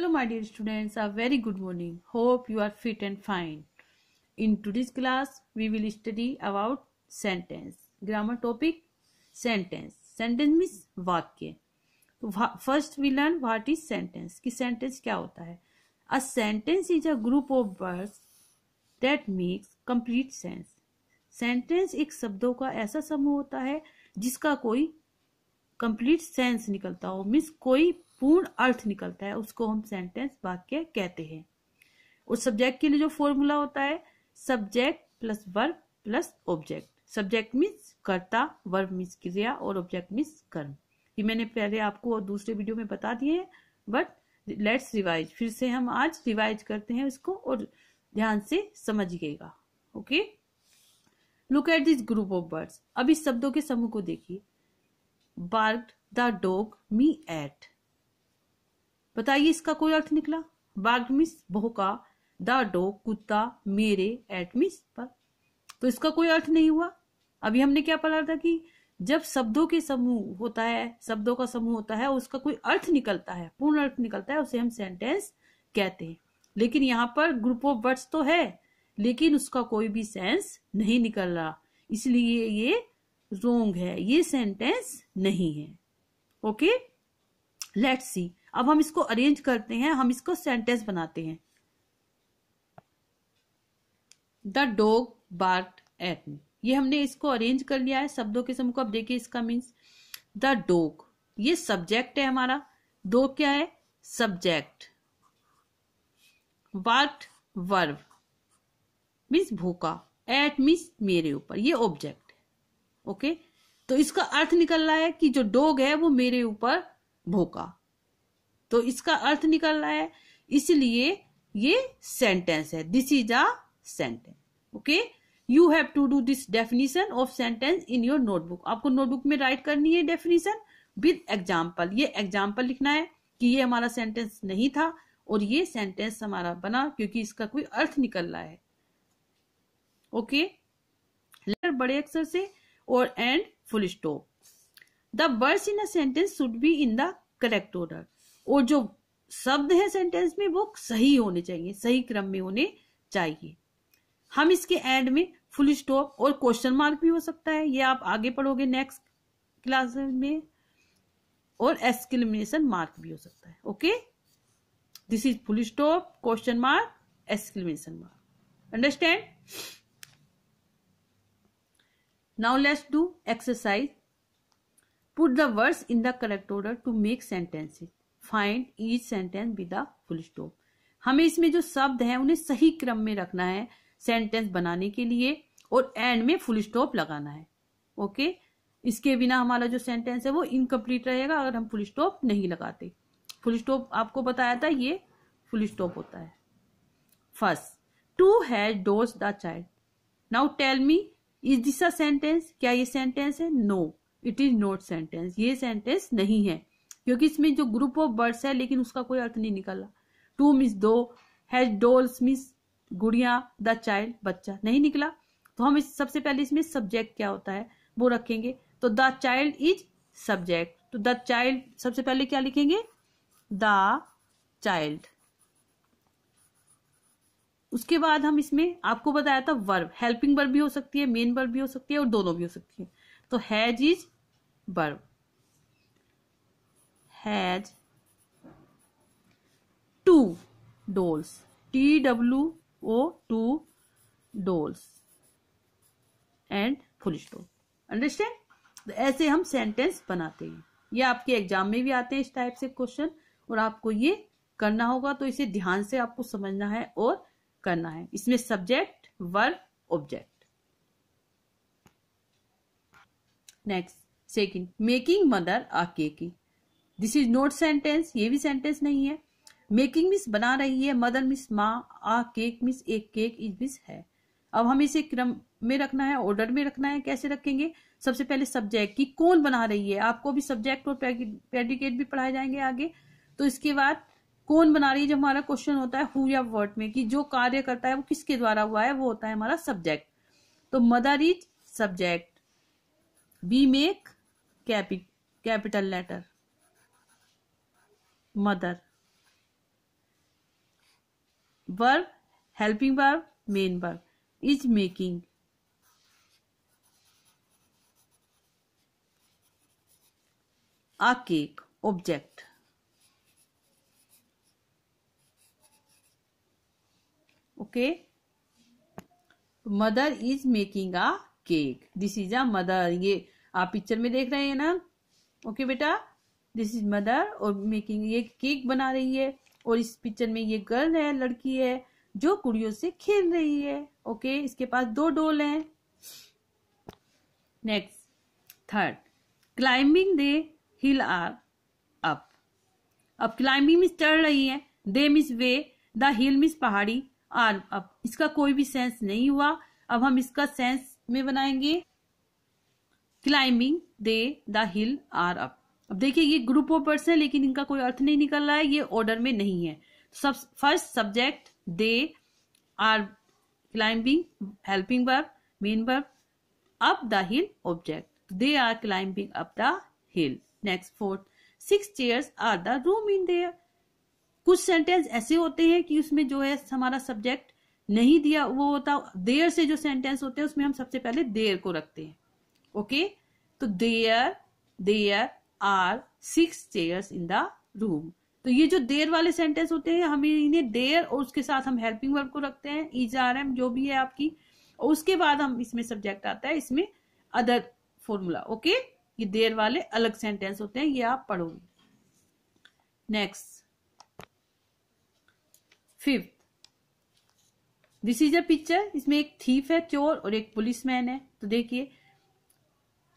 Hello my dear students a very good morning hope you are fit and fine in today's class we will study about sentence grammar topic sentence sentence means वाक्य तो first we learn what is sentence कि sentence क्या होता है a sentence is a group of words that makes complete sense sentence एक शब्दों का ऐसा समूह होता है जिसका कोई कंप्लीट सेंस निकलता हो मीन्स कोई पूर्ण अर्थ निकलता है उसको हम सेंटेंस वाक्य कहते हैं उस सब्जेक्ट के लिए जो फॉर्मूला होता है subject plus verb plus object subject means कर्ता वर्ब मीन्स क्रिया और ऑब्जेक्ट मीन्स कर्म ये मैंने पहले आपको और दूसरे वीडियो में बता दिए हैं बट लेट्स रिवाइज फिर से हम आज रिवाइज करते हैं इसको और ध्यान से समझिएगा okay look at this group of words अब इस शब्दों के समूह को देखिए barked the dog me at बताइए इसका कोई अर्थ निकला barked मिस भोका द डॉग कुत्ता मेरे एट मिस पर तो इसका कोई अर्थ नहीं हुआ अभी हमने क्या पढ़ा था कि जब शब्दों के समूह होता है शब्दों का समूह होता है उसका कोई अर्थ निकलता है पूर्ण अर्थ निकलता है उसे हम सेंटेंस कहते हैं लेकिन यहाँ पर ग्रुप ऑफ वर्ड्स तो है लेकिन उसका कोई भी सेंस नहीं निकल रहा इसलिए ये रोंग है ये सेंटेंस नहीं है ओके लेट्स सी अब हम इसको अरेंज करते हैं हम इसको सेंटेंस बनाते हैं the dog barked at me ये हमने इसको अरेंज कर लिया है शब्दों के समूह को अब देखिए इसका मीन्स द डोग ये सब्जेक्ट है हमारा दो क्या है सब्जेक्ट बार्ट वर्व मीन्स भूखा एट मीन्स मेरे ऊपर ये ऑब्जेक्ट ओके तो इसका अर्थ निकल रहा है कि जो डोग है वो मेरे ऊपर भोका तो इसका अर्थ निकल रहा है इसलिए ये सेंटेंस है this is a sentence okay you have to do this definition of sentence in your notebook आपको नोटबुक में राइट करनी है डेफिनेशन विद एग्जाम्पल ये एग्जाम्पल लिखना है कि ये हमारा सेंटेंस नहीं था और ये सेंटेंस हमारा बना क्योंकि इसका कोई अर्थ निकल रहा है ओके okay? लेटर बड़े अक्षर से और end full stop the words in a sentence should be in the correct order और जो शब्द है सेंटेंस में वो सही होने चाहिए सही क्रम में होने चाहिए हम इसके एंड में फुल स्टॉप और क्वेश्चन मार्क भी हो सकता है ये आप आगे पढ़ोगे नेक्स्ट क्लास में और एक्सक्लेमेशन मार्क भी हो सकता है okay this is full stop question mark exclamation mark understand Now let's do exercise. Put the words in the correct order to make sentences. Find each sentence with stop full stop. हमें इसमें जो शब्द है उन्हें सही क्रम में रखना है सेंटेंस बनाने के लिए और एंड में फुल स्टॉप लगाना है ओके okay? इसके बिना हमारा जो सेंटेंस है वो इनकम्प्लीट रहेगा अगर हम फुल स्टॉप नहीं लगाते फुल स्टॉप आपको बताया था ये फुल स्टॉप होता है first two has dolls the child now tell me is this sentence क्या ये सेंटेंस है no it is not sentence ये सेंटेंस नहीं है क्योंकि इसमें जो ग्रुप ऑफ वर्ड्स है लेकिन उसका कोई अर्थ नहीं निकला टू मिस दो हैज डोल्स मिस गुड़िया द चाइल्ड बच्चा नहीं निकला तो हम इस सबसे पहले इसमें सब्जेक्ट क्या होता है वो रखेंगे तो द चाइल्ड इज सब्जेक्ट तो द चाइल्ड सबसे पहले क्या लिखेंगे द चाइल्ड उसके बाद हम इसमें आपको बताया था वर्ब हेल्पिंग वर्ब भी हो सकती है मेन वर्ब भी हो सकती है और दोनों भी हो सकती है तो has is verb has two dolls T W O two dolls and full stop understand तो ऐसे हम सेंटेंस बनाते हैं ये आपके एग्जाम में भी आते हैं इस टाइप से क्वेश्चन और आपको ये करना होगा तो इसे ध्यान से आपको समझना है और करना है इसमें subject verb object next second making mother a cake this is not sentence ये भी सेंटेंस नहीं है मेकिंग मिस बना रही है मदर मिस माँ आ केक मिस एक केक इज मिस है अब हमें इसे क्रम में रखना है ऑर्डर में रखना है कैसे रखेंगे सबसे पहले सब्जेक्ट की कौन बना रही है आपको भी सब्जेक्ट और पेडिकेट भी पढ़ाए जाएंगे आगे तो इसके बाद कौन बना रही है जब हमारा क्वेश्चन होता है हु या वर्ट में कि जो कार्य करता है वो किसके द्वारा हुआ है वो होता है हमारा सब्जेक्ट तो mother is subject we make capital letter mother verb helping verb main verb is making a cake object okay mother is making a cake this is a mother ये आप पिक्चर में देख रहे हैं ना ओके okay, बेटा this is mother और making ये केक बना रही है और इस पिक्चर में ये गर्ल है लड़की है जो कुड़ियों से खेल रही है ओके okay, इसके पास दो डोल हैं next third climbing they hill are up अब क्लाइंबिंग मिस चढ़ रही है दे मिस वे द हिल मिस पहाड़ी आर अब इसका कोई भी सेंस नहीं हुआ अब हम इसका सेंस में बनाएंगे climbing they the hill are up अब देखिए ये ग्रुप ऑफ वर्ड्स है लेकिन इनका कोई अर्थ नहीं निकल रहा है ये ऑर्डर में नहीं है तो सब first subject they are climbing helping verb main verb up the hill object they are climbing up the hill next fourth six chairs are the room in there कुछ सेंटेंस ऐसे होते हैं कि उसमें जो है हमारा सब्जेक्ट नहीं दिया वो होता देयर से जो सेंटेंस होते हैं उसमें हम सबसे पहले देयर को रखते हैं ओके तो there there are six chairs in the room तो ये जो देर वाले सेंटेंस होते हैं हमें इन्हें देर और उसके साथ हम हेल्पिंग वर्ब को रखते हैं इज आर एम जो भी है आपकी और उसके बाद हम इसमें सब्जेक्ट आता है इसमें अदर फॉर्मूला ओके ये देर वाले अलग सेंटेंस होते हैं ये आप पढ़ोगे next fifth this is a picture इसमें एक थीप है चोर और एक पुलिसमैन है तो देखिए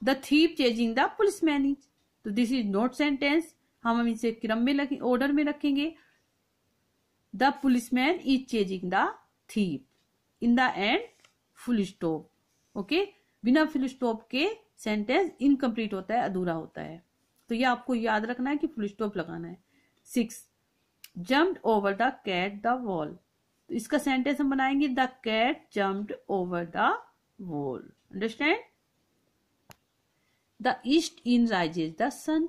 the thief chasing the policeman is तो दिस इज नॉट सेंटेंस हम हम इसे क्रम में लगे ऑर्डर में रखेंगे the policeman is chasing the thief in the end full stop okay बिना फुल स्टॉप के सेंटेंस इनकम्प्लीट होता है अधूरा होता है तो ये आपको याद रखना है कि फुल स्टॉप लगाना है six jumped over the cat the wall तो इसका सेंटेंस हम बनाएंगे the cat jumped over the wall understand the east in rises the sun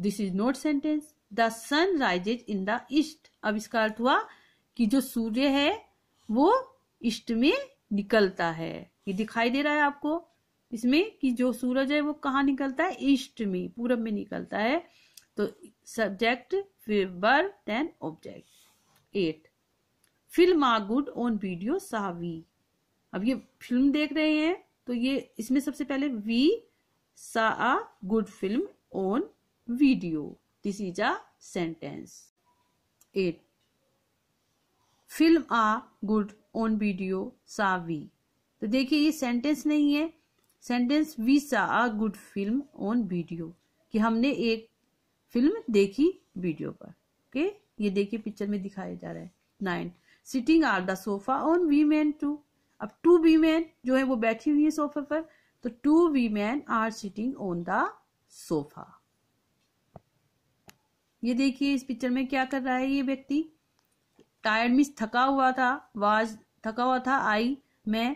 this is not sentence the sun rises in the east अब इसका अर्थ हुआ कि जो सूर्य है वो ईस्ट में निकलता है ये दिखाई दे रहा है आपको इसमें कि जो सूरज है वो कहाँ निकलता है ईस्ट में पूरब में निकलता है तो सब्जेक्ट फिर verb then object ate film a good on video saw we अब ये फिल्म देख रहे हैं तो ये इसमें सबसे पहले we saw a good film on video this is a sentence ate film a good on video saw we तो देखिए ये सेंटेंस नहीं है sentence we saw a good film on video कि हमने एक फिल्म देखी वीडियो पर ओके okay? ये देखिए पिक्चर में दिखाया जा रहा है nine sitting are the sofa on women two अब टू वी मैन जो है वो बैठी हुई है सोफे पर तो two women are sitting on the sofa ये देखिए इस पिक्चर में क्या कर रहा है ये व्यक्ति टायर्ड मिस थका हुआ था वाज थका हुआ था आई मैं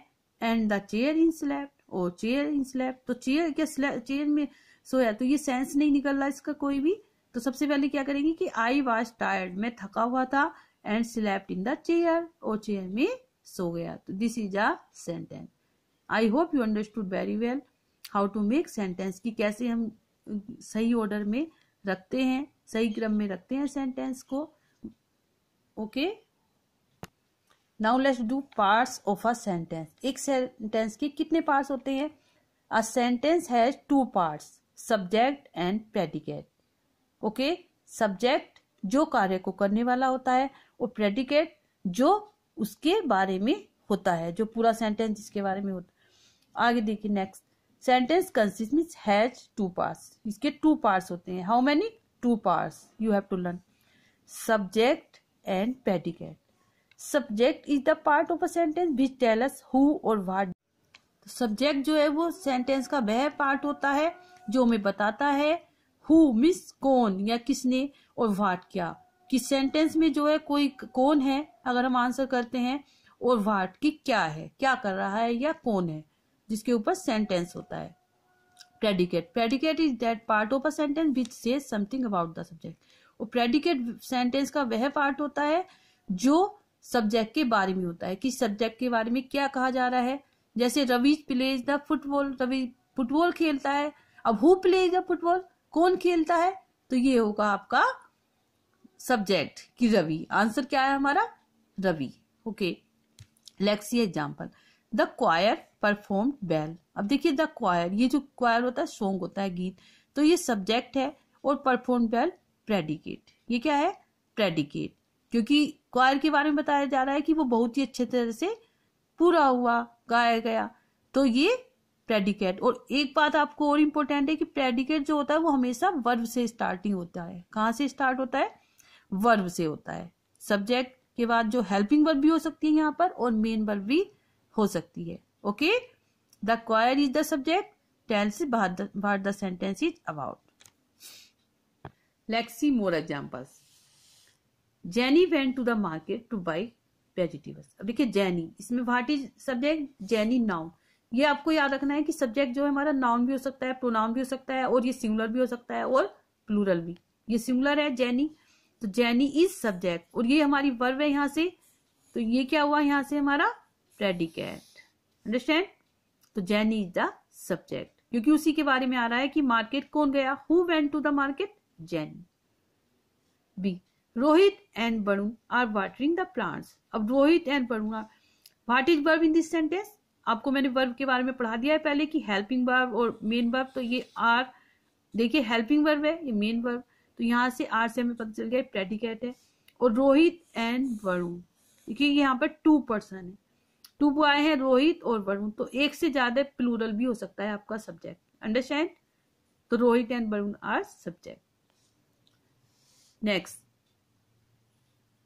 and the chair in slept और चेयर इन स्लैप तो चेयर क्या चेयर में सोया तो ये सेंस नहीं निकल रहा इसका कोई भी तो सबसे पहले क्या करेंगे कि आई वॉज टायर्ड मैं थका हुआ था and slept in the chair और चेयर में सो गया तो this is a sentence I hope you understood very well how to make sentence कि कैसे हम सही ऑर्डर में रखते हैं सही क्रम में रखते हैं सेंटेंस को okay now let's do parts of a sentence एक सेंटेंस के कितने पार्ट्स होते हैं a sentence has two parts subject and predicate okay subject जो कार्य को करने वाला होता है और प्रेडिकेट जो उसके बारे में होता है जो पूरा सेंटेंस जिसके बारे में होता है आगे देखिए next sentence consist mean has two parts इसके टू पार्ट्स होते हैं how many two parts you have to learn subject and predicate subject is the part of a sentence which tell us who और what subject जो है वो sentence का वह part होता है जो हमें बताता है हु मिस कौन या किसने और वाट क्या कि सेंटेंस में जो है कोई कौन है अगर हम आंसर करते हैं और वाट की क्या है क्या कर रहा है या कौन है जिसके ऊपर सेंटेंस होता है predicate predicate is that part of a sentence which says something about the subject और प्रेडिकेट सेंटेंस का वह पार्ट होता है जो सब्जेक्ट के बारे में होता है कि सब्जेक्ट के बारे में क्या कहा जा रहा है जैसे Ravi plays the football Ravi football खेलता है अब हु प्ले द फुटबॉल कौन खेलता है तो ये होगा आपका सब्जेक्ट कि रवि आंसर क्या है हमारा Ravi okay let's see example the choir perform well अब देखिए द क्वायर ये जो क्वायर होता है सॉन्ग होता है गीत तो ये सब्जेक्ट है और परफॉर्म बेल प्रेडिकेट ये क्या है प्रेडिकेट क्योंकि क्वायर के बारे में बताया जा रहा है कि वो बहुत ही अच्छे तरह से पूरा हुआ गाया गया तो ये प्रेडिकेट और एक बात आपको और इम्पोर्टेंट है कि प्रेडिकेट जो होता है वो हमेशा वर्ब से स्टार्टिंग होता है कहाँ से स्टार्ट होता है वर्ब से होता है सब्जेक्ट के बाद जो हेल्पिंग वर्ब भी हो सकती है यहाँ पर और मेन वर्ब भी हो सकती है okay the choir is the subject tense bar the sentence is about let's see more examples Jenny went to the market to buy vegetables अब देखिए जैनी इसमें what is subject Jenny noun ये आपको याद रखना है कि सब्जेक्ट जो है हमारा नाउन भी हो सकता है प्रोनाउन भी हो सकता है और ये सिंगुलर भी हो सकता है और प्लूरल भी ये सिंगुलर है जैनी तो जैनी इज सब्जेक्ट और ये हमारी वर्ब है यहाँ से तो ये क्या हुआ यहाँ से हमारा प्रेडिकेट अंडरस्टैंड तो जैनी इज द सब्जेक्ट क्योंकि उसी के बारे में आ रहा है कि मार्केट कौन गया who went to the market Jenny b Rohit and Banu are watering the plants अब Rohit and Banu are what is verb in this sentence आपको मैंने वर्ब के बारे में पढ़ा दिया है पहले कि हेल्पिंग वर्ब और मेन वर्ब तो ये आर देखिए हेल्पिंग वर्ब है ये मेन वर्ब तो यहाँ से आर से हमें पता चल गया प्रेडिकेट है और रोहित एंड वरुण देखिए यहाँ पर टू पर्सन है टू बॉय हैं रोहित और वरुण तो एक से ज्यादा प्लूरल भी हो सकता है आपका सब्जेक्ट अंडरस्टैंड तो Rohit and Varun are subject next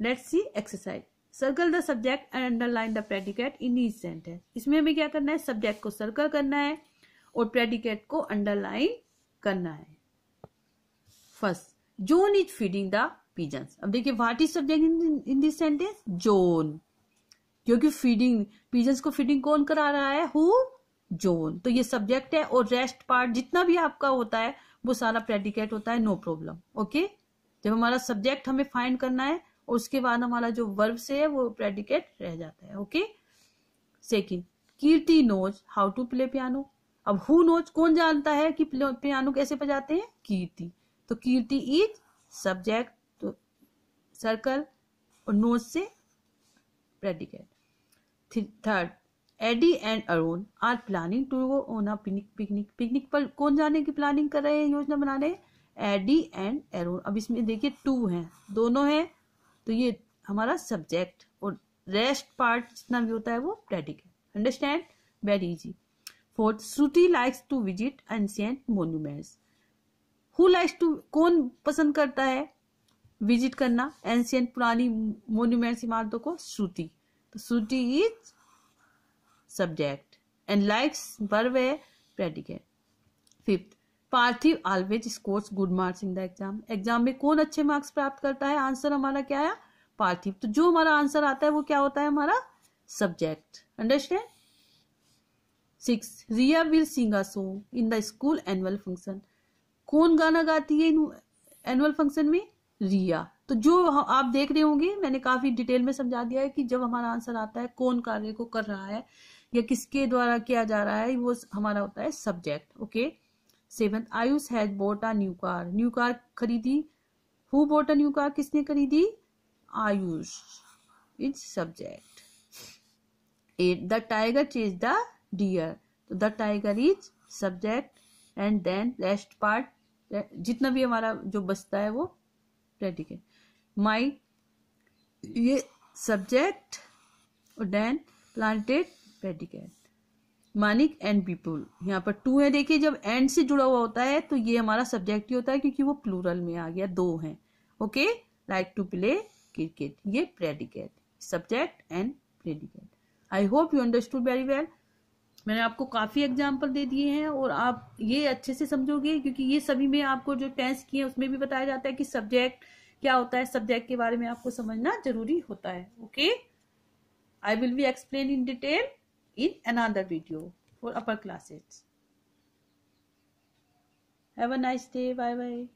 let's see exercise circle the subject and underline the predicate in each sentence इसमें हमें क्या करना है सब्जेक्ट को सर्कल करना है और प्रेडिकेट को अंडरलाइन करना है first John is feeding the pigeons अब देखिए what is subject in this sentence John क्योंकि फीडिंग पिजन्स को फीडिंग कौन करा रहा है हु जोन तो ये सब्जेक्ट है और रेस्ट पार्ट जितना भी आपका होता है वो सारा प्रेडिकेट होता है नो प्रॉब्लम ओके जब हमारा सब्जेक्ट हमें फाइंड करना है उसके बाद हमारा जो वर्ब से है वो प्रेडिकेट रह जाता है okay second Kirti knows how to play piano अब हु नोज कौन जानता है कि पियानो कैसे बजाते हैं कीर्ति तो कीर्ति इज सब्जेक्ट तो सर्कल और नोज से predicate third Eddie and Arun are planning to go on a picnic picnic picnic पर कौन जाने की प्लानिंग कर रहे हैं योजना बना रहे हैं एडी एंड अरुण अब इसमें देखिए टू हैं दोनों हैं तो ये हमारा सब्जेक्ट और रेस्ट पार्ट जितना भी होता है वो predicate understand very easy fourth Shruti likes to visit ancient monuments who likes to कौन पसंद करता है विजिट करना एंशियंट पुरानी मोन्यूमेंट्स इमारतों को श्रुति तो Shruti is subject and likes verb है predicate fifth Parthiv always score good marks in the exam exam में कौन अच्छे मार्क्स प्राप्त करता है आंसर हमारा क्या है पार्थिव तो जो हमारा आंसर आता है वो क्या होता है हमारा subject understand six Riya will sing a song in the school annual function कौन गाना गाती है एनुअल फंक्शन में रिया तो जो आप देख रहे होंगे मैंने काफी डिटेल में समझा दिया है कि जब हमारा आंसर आता है कौन कार्य को कर रहा है या किसके द्वारा किया जा रहा है वो हमारा होता है subject okay okay? Seven Ayush has bought a new car new car खरीदी who bought a new car किसने खरीदी Ayush is subject eight the tiger chase the deer तो the tiger is subject and then rest part जितना भी हमारा जो बचता है वो प्रेडिकेट माई ये सब्जेक्ट और then planted predicate Manik and people यहाँ पर टू है देखिए जब एंड से जुड़ा हुआ होता है तो ये हमारा सब्जेक्ट ही होता है क्योंकि वो प्लूरल में आ गया दो हैं okay like to play cricket ये predicate subject and predicate I hope you understood very well मैंने आपको काफ़ी एग्जाम्पल दे दिए हैं और आप ये अच्छे से समझोगे क्योंकि ये सभी में आपको जो टेंस किए हैं उसमें भी बताया जाता है कि सब्जेक्ट क्या होता है सब्जेक्ट के बारे में आपको समझना जरूरी होता है okay I will be explain in detail in another video for upper classes. Have a nice day. Bye bye.